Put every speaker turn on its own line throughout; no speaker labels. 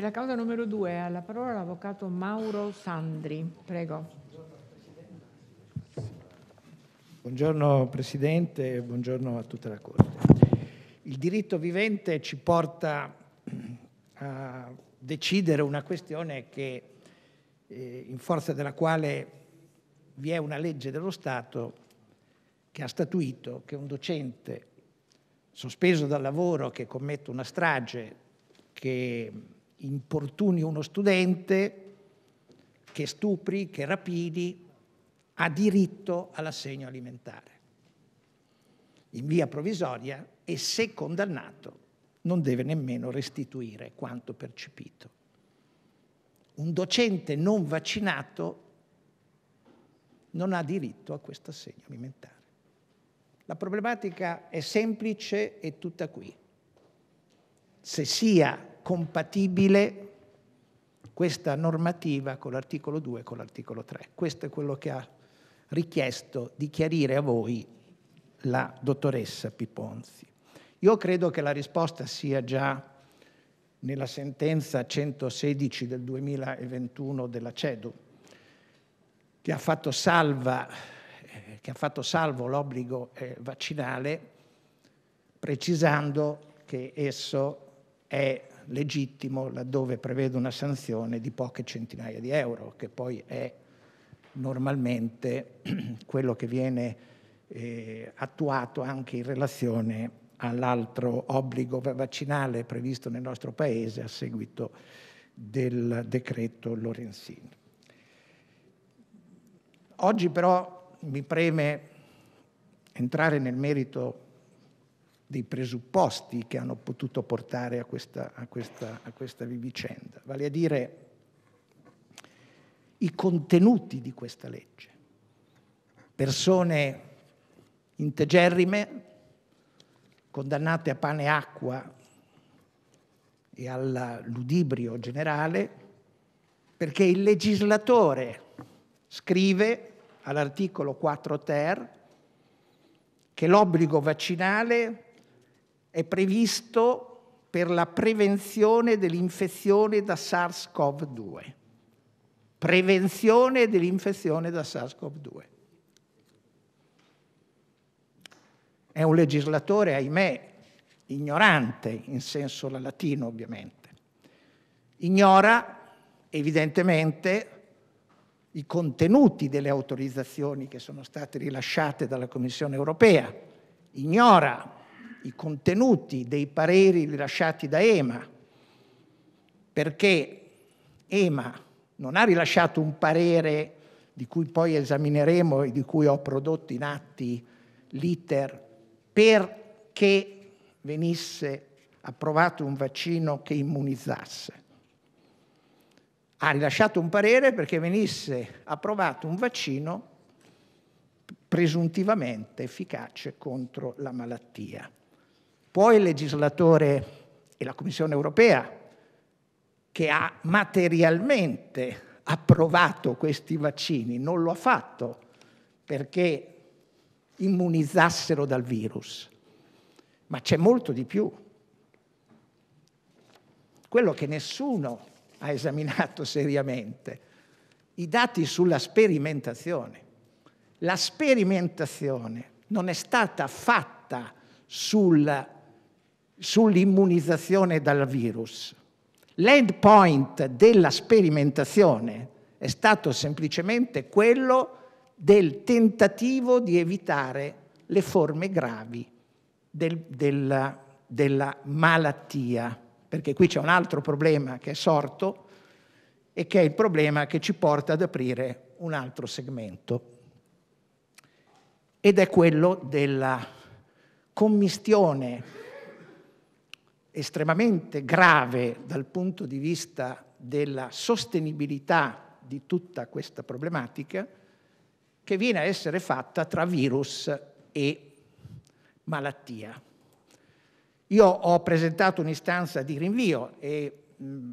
Per la causa numero due ha la parola l'avvocato Mauro Sandri. Prego. Buongiorno Presidente, buongiorno a tutta la Corte. Il diritto vivente ci porta eh, a decidere una questione che, eh, in forza della quale vi è una legge dello Stato che ha statuito che un docente sospeso dal lavoro che commette una strage, che importuni uno studente, che stupri, che rapidi, ha diritto all'assegno alimentare in via provvisoria e se condannato non deve nemmeno restituire quanto percepito. Un docente non vaccinato non ha diritto a questo assegno alimentare. La problematica è semplice e tutta qui. Se sia compatibile questa normativa con l'articolo 2 e con l'articolo 3. Questo è quello che ha richiesto di chiarire a voi la dottoressa Piponzi. Io credo che la risposta sia già nella sentenza 116 del 2021 della CEDU, che ha fatto, salva, eh, che ha fatto salvo l'obbligo eh, vaccinale, precisando che esso è legittimo laddove prevede una sanzione di poche centinaia di euro, che poi è normalmente quello che viene eh, attuato anche in relazione all'altro obbligo vaccinale previsto nel nostro Paese a seguito del decreto Lorenzini. Oggi però mi preme entrare nel merito dei presupposti che hanno potuto portare a questa, a questa, a questa vicenda, vale a dire i contenuti di questa legge. Persone integerrime, condannate a pane e acqua e al ludibrio generale, perché il legislatore scrive all'articolo 4 ter che l'obbligo vaccinale è previsto per la prevenzione dell'infezione da SARS-CoV-2. Prevenzione dell'infezione da SARS-CoV-2. È un legislatore, ahimè, ignorante, in senso latino ovviamente. Ignora, evidentemente, i contenuti delle autorizzazioni che sono state rilasciate dalla Commissione europea, ignora i contenuti dei pareri rilasciati da EMA, perché EMA non ha rilasciato un parere di cui poi esamineremo e di cui ho prodotto in atti l'iter perché venisse approvato un vaccino che immunizzasse. Ha rilasciato un parere perché venisse approvato un vaccino presuntivamente efficace contro la malattia. Poi il legislatore e la Commissione europea, che ha materialmente approvato questi vaccini, non lo ha fatto perché immunizzassero dal virus. Ma c'è molto di più. Quello che nessuno ha esaminato seriamente, i dati sulla sperimentazione. La sperimentazione non è stata fatta sul sull'immunizzazione dal virus. L'endpoint della sperimentazione è stato semplicemente quello del tentativo di evitare le forme gravi del, della, della malattia, perché qui c'è un altro problema che è sorto e che è il problema che ci porta ad aprire un altro segmento ed è quello della commistione estremamente grave dal punto di vista della sostenibilità di tutta questa problematica, che viene a essere fatta tra virus e malattia. Io ho presentato un'istanza di rinvio e mm,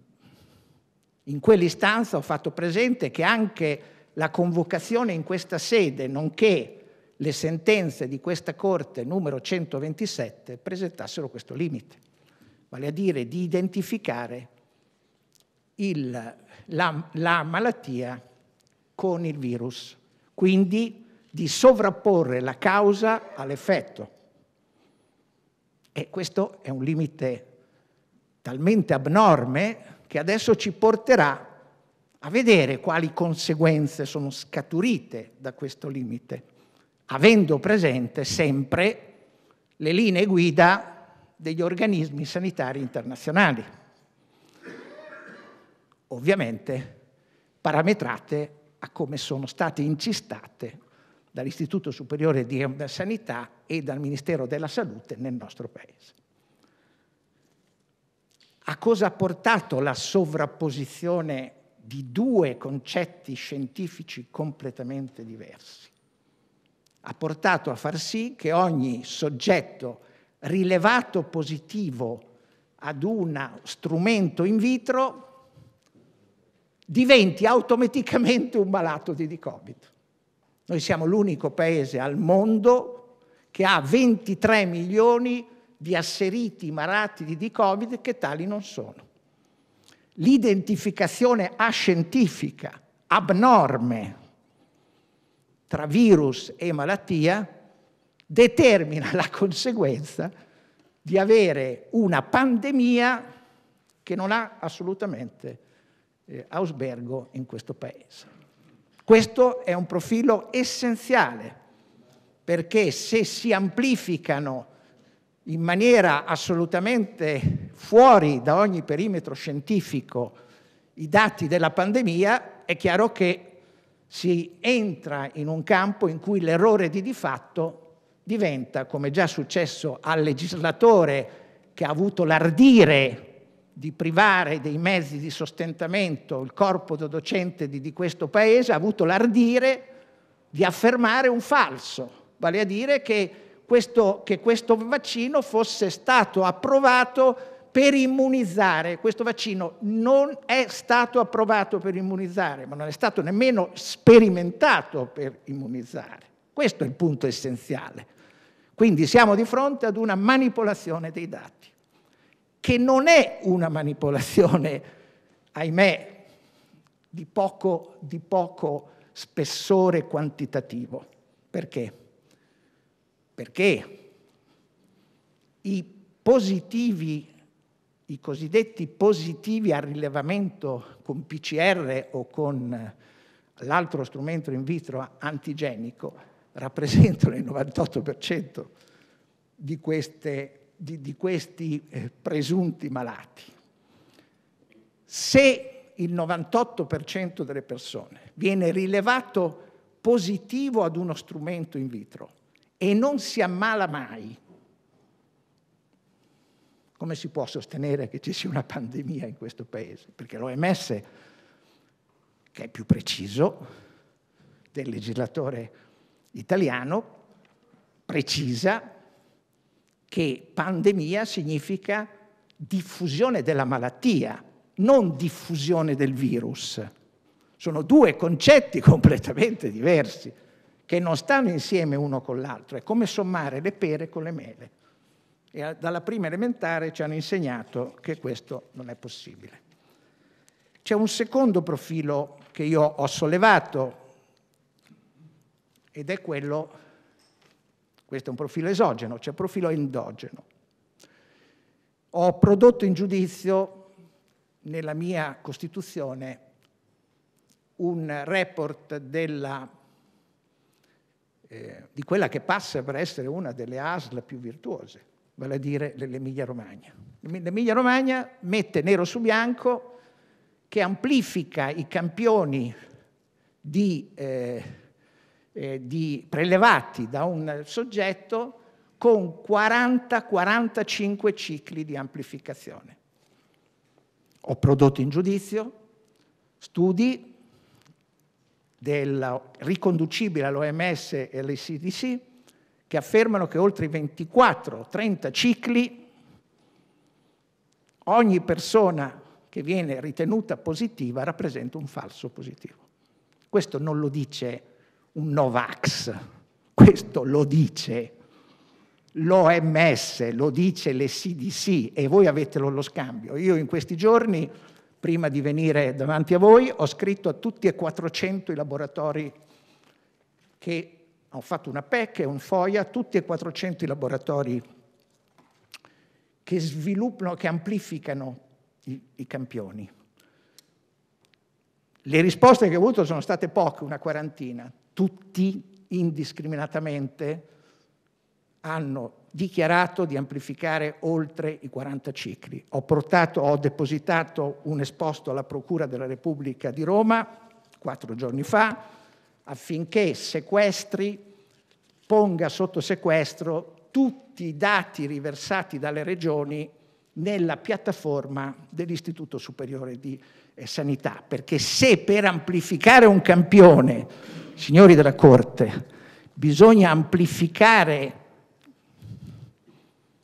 in quell'istanza ho fatto presente che anche la convocazione in questa sede, nonché le sentenze di questa Corte numero 127, presentassero questo limite vale a dire di identificare il, la, la malattia con il virus, quindi di sovrapporre la causa all'effetto. E questo è un limite talmente abnorme che adesso ci porterà a vedere quali conseguenze sono scaturite da questo limite, avendo presente sempre le linee guida degli organismi sanitari internazionali, ovviamente parametrate a come sono state incistate dall'Istituto Superiore di Sanità e dal Ministero della Salute nel nostro Paese. A cosa ha portato la sovrapposizione di due concetti scientifici completamente diversi? Ha portato a far sì che ogni soggetto rilevato positivo ad un strumento in vitro diventi automaticamente un malato di Covid. Noi siamo l'unico paese al mondo che ha 23 milioni di asseriti malati di Covid che tali non sono. L'identificazione ascientifica abnorme tra virus e malattia determina la conseguenza di avere una pandemia che non ha assolutamente eh, ausbergo in questo paese. Questo è un profilo essenziale, perché se si amplificano in maniera assolutamente fuori da ogni perimetro scientifico i dati della pandemia, è chiaro che si entra in un campo in cui l'errore di di fatto diventa, come già successo al legislatore che ha avuto l'ardire di privare dei mezzi di sostentamento il corpo docente di, di questo paese, ha avuto l'ardire di affermare un falso, vale a dire che questo, che questo vaccino fosse stato approvato per immunizzare. Questo vaccino non è stato approvato per immunizzare, ma non è stato nemmeno sperimentato per immunizzare. Questo è il punto essenziale. Quindi siamo di fronte ad una manipolazione dei dati, che non è una manipolazione, ahimè, di poco, di poco spessore quantitativo. Perché? Perché i positivi, i cosiddetti positivi a rilevamento con PCR o con l'altro strumento in vitro antigenico, rappresentano il 98% di, queste, di, di questi eh, presunti malati. Se il 98% delle persone viene rilevato positivo ad uno strumento in vitro e non si ammala mai, come si può sostenere che ci sia una pandemia in questo paese? Perché l'OMS, che è più preciso del legislatore italiano precisa che pandemia significa diffusione della malattia, non diffusione del virus. Sono due concetti completamente diversi che non stanno insieme uno con l'altro, è come sommare le pere con le mele. E dalla prima elementare ci hanno insegnato che questo non è possibile. C'è un secondo profilo che io ho sollevato ed è quello, questo è un profilo esogeno, c'è cioè profilo endogeno. Ho prodotto in giudizio nella mia Costituzione un report della, eh, di quella che passa per essere una delle ASL più virtuose, vale a dire l'Emilia Romagna. L'Emilia Romagna mette nero su bianco che amplifica i campioni di eh, eh, di, prelevati da un soggetto con 40-45 cicli di amplificazione. Ho prodotto in giudizio studi del, riconducibile all'OMS e all'ICDC che affermano che oltre i 24-30 cicli ogni persona che viene ritenuta positiva rappresenta un falso positivo. Questo non lo dice un Novax. Questo lo dice l'OMS, lo dice le CDC e voi avete lo scambio. Io in questi giorni, prima di venire davanti a voi, ho scritto a tutti e 400 i laboratori che ho fatto una PEC e un FOIA, tutti e 400 i laboratori che sviluppano, che amplificano i, i campioni. Le risposte che ho avuto sono state poche, una quarantina tutti indiscriminatamente hanno dichiarato di amplificare oltre i 40 cicli. Ho, portato, ho depositato un esposto alla Procura della Repubblica di Roma quattro giorni fa affinché sequestri, ponga sotto sequestro tutti i dati riversati dalle regioni nella piattaforma dell'Istituto Superiore di eh, Sanità, perché se per amplificare un campione, signori della Corte, bisogna amplificare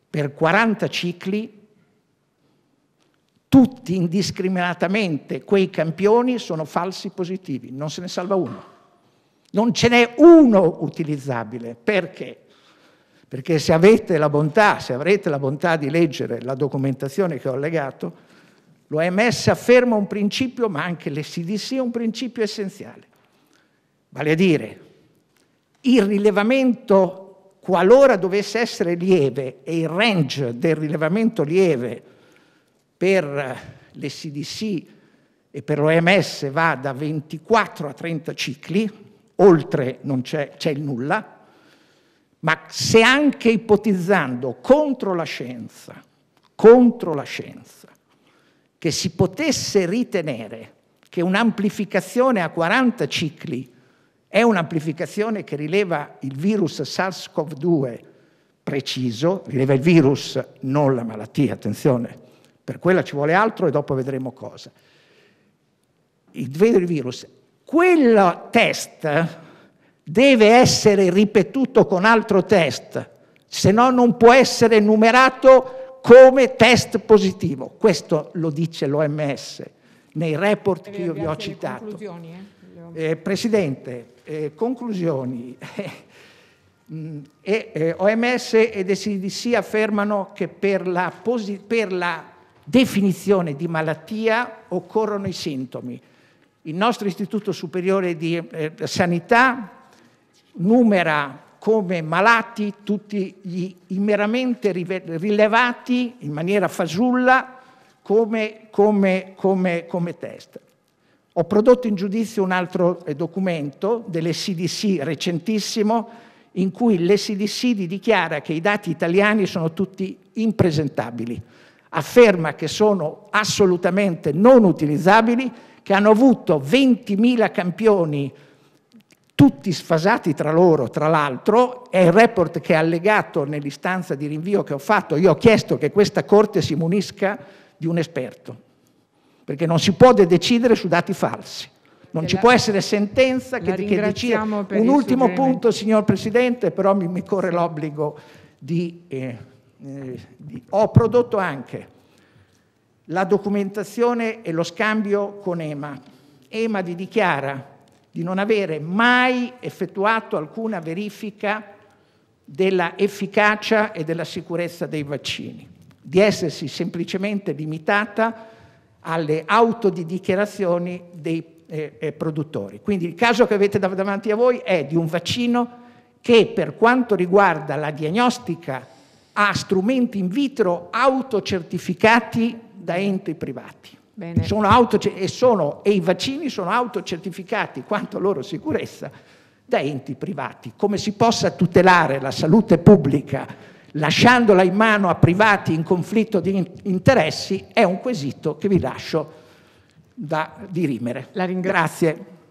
per 40 cicli, tutti indiscriminatamente quei campioni sono falsi positivi, non se ne salva uno. Non ce n'è uno utilizzabile perché perché se avete la bontà, se avrete la bontà di leggere la documentazione che ho allegato, l'OMS afferma un principio, ma anche l'SDC è un principio essenziale, vale a dire il rilevamento qualora dovesse essere lieve e il range del rilevamento lieve per l'SDC e per l'OMS va da 24 a 30 cicli, oltre non c'è il nulla, ma se anche ipotizzando contro la scienza, contro la scienza, che si potesse ritenere che un'amplificazione a 40 cicli è un'amplificazione che rileva il virus SARS-CoV-2 preciso, rileva il virus, non la malattia, attenzione, per quella ci vuole altro e dopo vedremo cosa. Il virus. Quel test deve essere ripetuto con altro test, se no non può essere numerato come test positivo. Questo lo dice l'OMS nei report che io vi ho citato. Eh? eh, Presidente, eh, conclusioni. Mm, e, eh, OMS ed SDC affermano che per la, posi- per la, definizione di malattia occorrono i sintomi. Il nostro Istituto Superiore di eh, Sanità numera come malati tutti gli meramente rilevati in maniera fasulla come, come, come, come test. Ho prodotto in giudizio un altro eh, documento dell'SDC recentissimo in cui l'SDC dichiara che i dati italiani sono tutti impresentabili, afferma che sono assolutamente non utilizzabili, che hanno avuto 20.000 campioni tutti sfasati tra loro, tra l'altro, è il report che è allegato nell'istanza di rinvio che ho fatto, io ho chiesto che questa Corte si munisca di un esperto, perché non si può decidere su dati falsi. Non ci la, può essere sentenza che, che decida. Un ultimo punto, signor Presidente, però mi, mi corre l'obbligo di, eh, eh, di... Ho prodotto anche la documentazione e lo scambio con EMA. EMA di dichiara di non avere mai effettuato alcuna verifica della efficacia e della sicurezza dei vaccini, di essersi semplicemente limitata alle autodichiarazioni dei eh, eh produttori. Quindi il caso che avete davanti a voi è di un vaccino che per quanto riguarda la diagnostica ha strumenti in vitro autocertificati da enti privati. Sono auto, cioè, e, sono, e i vaccini sono autocertificati quanto a loro sicurezza da enti privati. Come si possa tutelare la salute pubblica lasciandola in mano a privati in conflitto di interessi è un quesito che vi lascio da dirimere. Grazie.